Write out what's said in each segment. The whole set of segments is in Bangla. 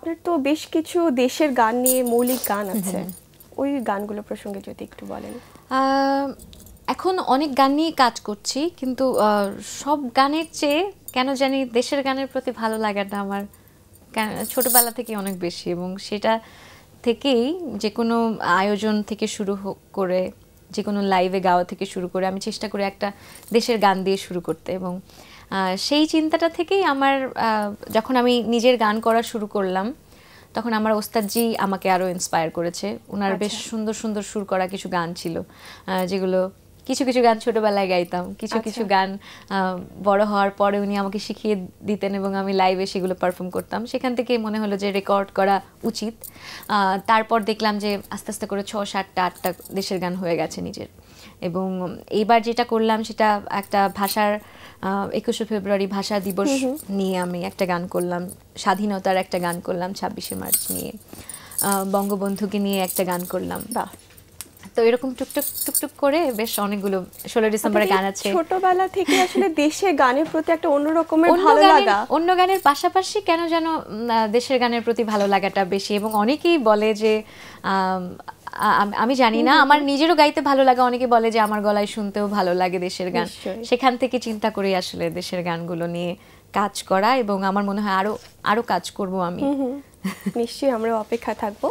আপনার তো বেশ কিছু দেশের গান নিয়ে মৌলিক গান আছে ওই গানগুলো প্রসঙ্গে যদি একটু বলেন এখন অনেক গান নিয়ে কাজ করছি কিন্তু সব গানের চেয়ে কেন জানি দেশের গানের প্রতি ভালো লাগাটা আমার ছোটবেলা থেকে অনেক বেশি এবং সেটা থেকেই যে কোনো আয়োজন থেকে শুরু করে যে কোনো লাইভে গাওয়া থেকে শুরু করে আমি চেষ্টা করি একটা দেশের গান দিয়ে শুরু করতে এবং সেই চিন্তাটা থেকেই আমার যখন আমি নিজের গান করা শুরু করলাম তখন আমার ওস্তাদজি আমাকে আরও ইন্সপায়ার করেছে ওনার আচ্ছা। বেশ সুন্দর সুন্দর সুর করা কিছু গান ছিল যেগুলো কিছু কিছু গান ছোটবেলায় গাইতাম কিছু আচ্ছা। কিছু গান বড় হওয়ার পরে উনি আমাকে শিখিয়ে দিতেন এবং আমি লাইভে সেগুলো পারফর্ম করতাম সেখান থেকে মনে হলো যে রেকর্ড করা উচিত তারপর দেখলাম যে আস্তে আস্তে করে ছ সাতটা আটটা দেশের গান হয়ে গেছে নিজের এবং এইবার যেটা করলাম সেটা একটা ভাষার একুশে ফেব্রুয়ারি ভাষা দিবস নিয়ে আমি একটা গান করলাম স্বাধীনতার একটা গান করলাম ছাব্বিশে মার্চ নিয়ে বঙ্গবন্ধুকে নিয়ে একটা গান করলাম বাহ তো এরকম টুকটুক টুকটুক করে বেশ অনেকগুলো ষোলো আচ্ছা, ডিসেম্বরে গান আছে ছোটবেলা থেকে আসলে দেশে গানের প্রতি একটা অন্যরকমের ভালো লাগা অন্য গানের পাশাপাশি কেন যেন দেশের গানের প্রতি ভালো লাগাটা বেশি এবং অনেকেই বলে যে আমি জানি না আমার নিজেরও গাইতে ভালো লাগে অনেকে বলে যে আমার গলায় শুনতেও ভালো লাগে দেশের গান সেখান থেকে চিন্তা করি আসলে দেশের গানগুলো নিয়ে কাজ করা এবং আমার মনে হয় আরো আরো কাজ করব আমি নিশ্চয়ই আমরা অপেক্ষা থাকব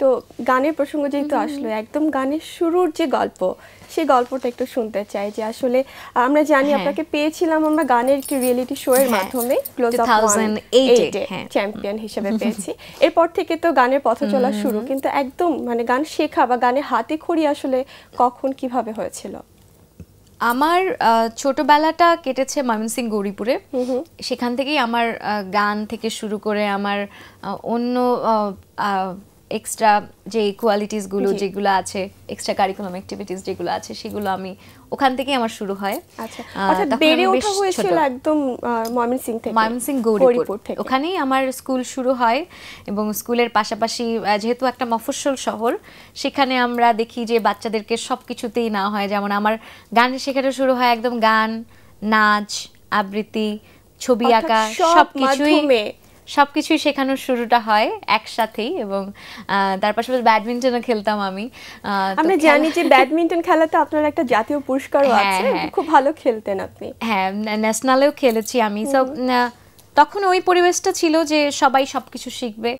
তো গানের প্রসঙ্গ যেহেতু আসলো একদম গানের শুরুর যে গল্প সেই গল্পটা একটু শুনতে চাই যে আসলে আমরা জানি হ্যাঁ। আপনাকে পেয়েছিলাম আমরা গানের একটি রিয়েলিটি শো এর হ্যাঁ। মাধ্যমে ক্লোজ আপ চ্যাম্পিয়ন হিসেবে পেয়েছি এরপর থেকে তো গানের পথ চলা শুরু কিন্তু একদম মানে গান শেখা বা গানে হাতে খড়ি আসলে কখন কিভাবে হয়েছিল আমার ছোটবেলাটা কেটেছে ময়মনসিং গৌরীপুরে সেখান থেকেই আমার গান থেকে শুরু করে আমার অন্য এক্সট্রা যে কোয়ালিটিসগুলো যেগুলো আছে এক্সট্রা কারিকুলাম অ্যাক্টিভিটিস যেগুলো আছে সেগুলো আমি ওখান থেকেই আমার শুরু হয় আচ্ছা বেড়ে ওঠা হয়েছিল একদম ময়মনসিং থেকে ময়মনসিং গৌরীপুর থেকে ওখানেই আমার স্কুল শুরু হয় এবং স্কুলের পাশাপাশি যেহেতু একটা মফস্বল শহর সেখানে আমরা দেখি যে বাচ্চাদেরকে সব কিছুতেই না হয় যেমন আমার গান শেখাটা শুরু হয় একদম গান নাচ আবৃত্তি ছবি আঁকা সব কিছুই সব কিছুই শেখানোর শুরুটা হয় একসাথেই এবং তার পাশাপাশি ব্যাডমিন্টনও খেলতাম আমি আমরা জানি যে ব্যাডমিন্টন খেলাতে আপনার একটা জাতীয় পুরস্কারও হ্যাঁ, আছে হ্যাঁ। খুব ভালো খেলতেন আপনি হ্যাঁ ন্যাশনালেও খেলেছি আমি সব তখন ওই পরিবেশটা ছিল যে সবাই সবকিছু শিখবে